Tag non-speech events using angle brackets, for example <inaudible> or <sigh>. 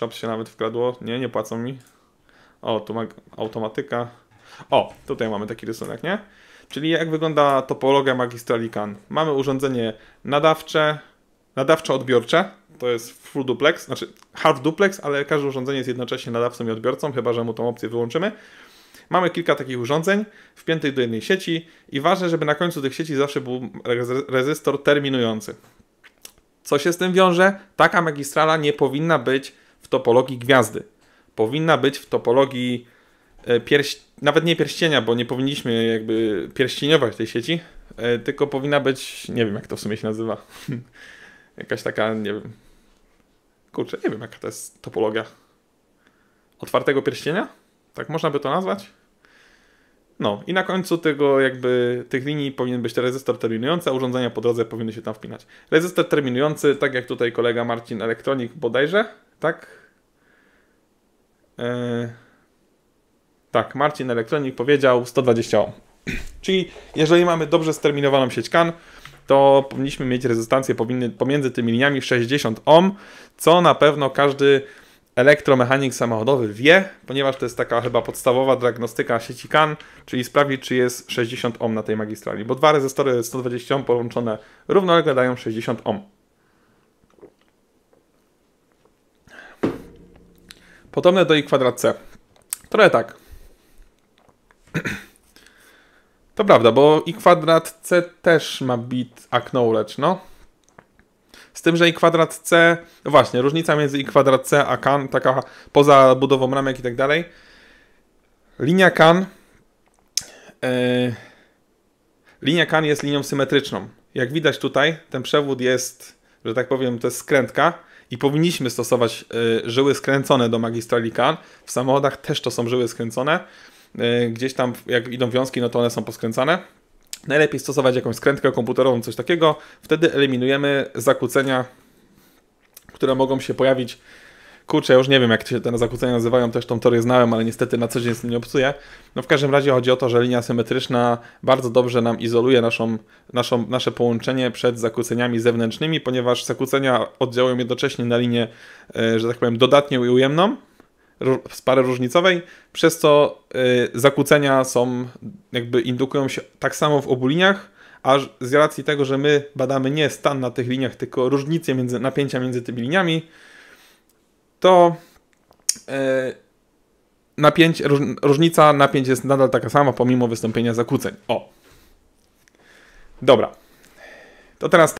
Shops się nawet wkradło. Nie, nie płacą mi. O, tu ma automatyka. O, tutaj mamy taki rysunek, nie? Czyli jak wygląda topologia magistrali CAN? Mamy urządzenie nadawcze, nadawczo-odbiorcze. To jest full duplex, znaczy half duplex, ale każde urządzenie jest jednocześnie nadawcą i odbiorcą, chyba że mu tą opcję wyłączymy. Mamy kilka takich urządzeń wpiętych do jednej sieci i ważne, żeby na końcu tych sieci zawsze był rezystor terminujący. Co się z tym wiąże? Taka magistrala nie powinna być topologii gwiazdy. Powinna być w topologii e, pierś... nawet nie pierścienia, bo nie powinniśmy jakby pierścieniować tej sieci, e, tylko powinna być, nie wiem jak to w sumie się nazywa, <laughs> jakaś taka, nie wiem, kurczę, nie wiem jaka to jest topologia. Otwartego pierścienia? Tak można by to nazwać? No i na końcu tego jakby tych linii powinien być rezystor terminujący, a urządzenia po drodze powinny się tam wpinać. Rezystor terminujący, tak jak tutaj kolega Marcin Elektronik bodajże, tak? E, tak, Marcin Elektronik powiedział 120 ohm. <clears throat> Czyli jeżeli mamy dobrze sterminowaną sieć CAN, to powinniśmy mieć rezystancję pomiędzy tymi liniami 60 ohm, co na pewno każdy elektromechanik samochodowy wie, ponieważ to jest taka chyba podstawowa diagnostyka sieci CAN, czyli sprawdzić, czy jest 60 ohm na tej magistrali, bo dwa rezystory 120 ohm połączone równolegle dają 60 ohm. Podobne do i kwadrat c. Trochę tak. To prawda, bo i kwadrat c też ma bit acknowledge, no. Z tym, że i kwadrat c, no właśnie, różnica między i kwadrat c a kan, taka poza budową ramek i tak dalej. Linia kan, yy, linia kan jest linią symetryczną. Jak widać tutaj, ten przewód jest, że tak powiem, to jest skrętka i powinniśmy stosować y, żyły skręcone do magistrali kan. W samochodach też to są żyły skręcone. Y, gdzieś tam, jak idą wiązki, no to one są poskręcane. Najlepiej stosować jakąś skrętkę komputerową, coś takiego. Wtedy eliminujemy zakłócenia, które mogą się pojawić Kurczę, ja już nie wiem, jak się te zakłócenia nazywają, też tą teorię znałem, ale niestety na co dzień z tym nie obcuję. No w każdym razie chodzi o to, że linia symetryczna bardzo dobrze nam izoluje naszą, naszą, nasze połączenie przed zakłóceniami zewnętrznymi, ponieważ zakłócenia oddziałują jednocześnie na linię, e, że tak powiem, dodatnią i ujemną, z pary różnicowej, przez co e, zakłócenia są, jakby indukują się tak samo w obu liniach, aż z racji tego, że my badamy nie stan na tych liniach, tylko różnice między, napięcia między tymi liniami, to e, napięć, różnica napięć jest nadal taka sama pomimo wystąpienia zakłóceń. O. Dobra. To teraz